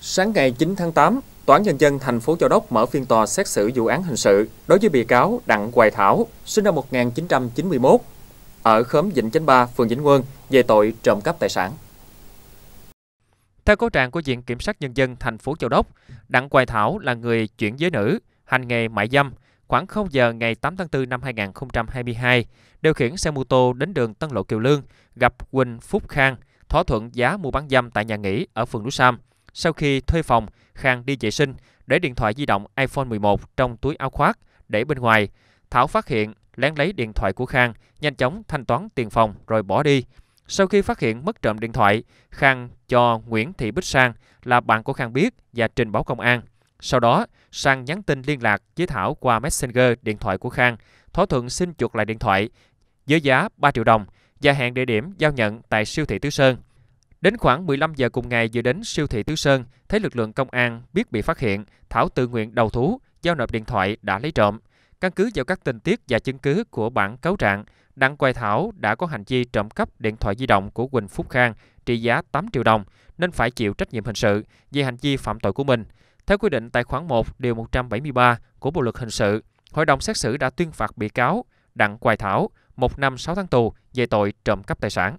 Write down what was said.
Sáng ngày 9 tháng 8, án Nhân dân thành phố Châu Đốc mở phiên tòa xét xử vụ án hình sự đối với bị cáo Đặng Hoài Thảo, sinh năm 1991, ở khóm Vĩnh Chánh Ba, phường Vĩnh Quân, về tội trộm cắp tài sản. Theo cáo trạng của Viện Kiểm sát Nhân dân thành phố Châu Đốc, Đặng Hoài Thảo là người chuyển giới nữ, hành nghề mại dâm, khoảng 0 giờ ngày 8 tháng 4 năm 2022, điều khiển xe mô tô đến đường Tân Lộ Kiều Lương, gặp Quỳnh Phúc Khang, thỏa thuận giá mua bán dâm tại nhà nghỉ ở phường Núi Sam – sau khi thuê phòng, Khang đi vệ sinh, để điện thoại di động iPhone 11 trong túi áo khoác, để bên ngoài. Thảo phát hiện, lén lấy điện thoại của Khang, nhanh chóng thanh toán tiền phòng rồi bỏ đi. Sau khi phát hiện mất trộm điện thoại, Khang cho Nguyễn Thị Bích Sang là bạn của Khang biết và trình báo công an. Sau đó, Sang nhắn tin liên lạc với Thảo qua Messenger điện thoại của Khang, thỏa thuận xin chuộc lại điện thoại với giá 3 triệu đồng và hẹn địa điểm giao nhận tại siêu thị Tứ Sơn. Đến khoảng 15 giờ cùng ngày vừa đến siêu thị Tứ Sơn, thấy lực lượng công an biết bị phát hiện, Thảo tự nguyện đầu thú, giao nộp điện thoại đã lấy trộm. Căn cứ vào các tình tiết và chứng cứ của bản cáo trạng, Đặng Quay Thảo đã có hành vi trộm cắp điện thoại di động của Quỳnh Phúc Khang trị giá 8 triệu đồng nên phải chịu trách nhiệm hình sự về hành vi phạm tội của mình. Theo quy định tại khoản 1 điều 173 của Bộ luật hình sự, hội đồng xét xử đã tuyên phạt bị cáo Đặng Quài Thảo một năm 6 tháng tù về tội trộm cắp tài sản.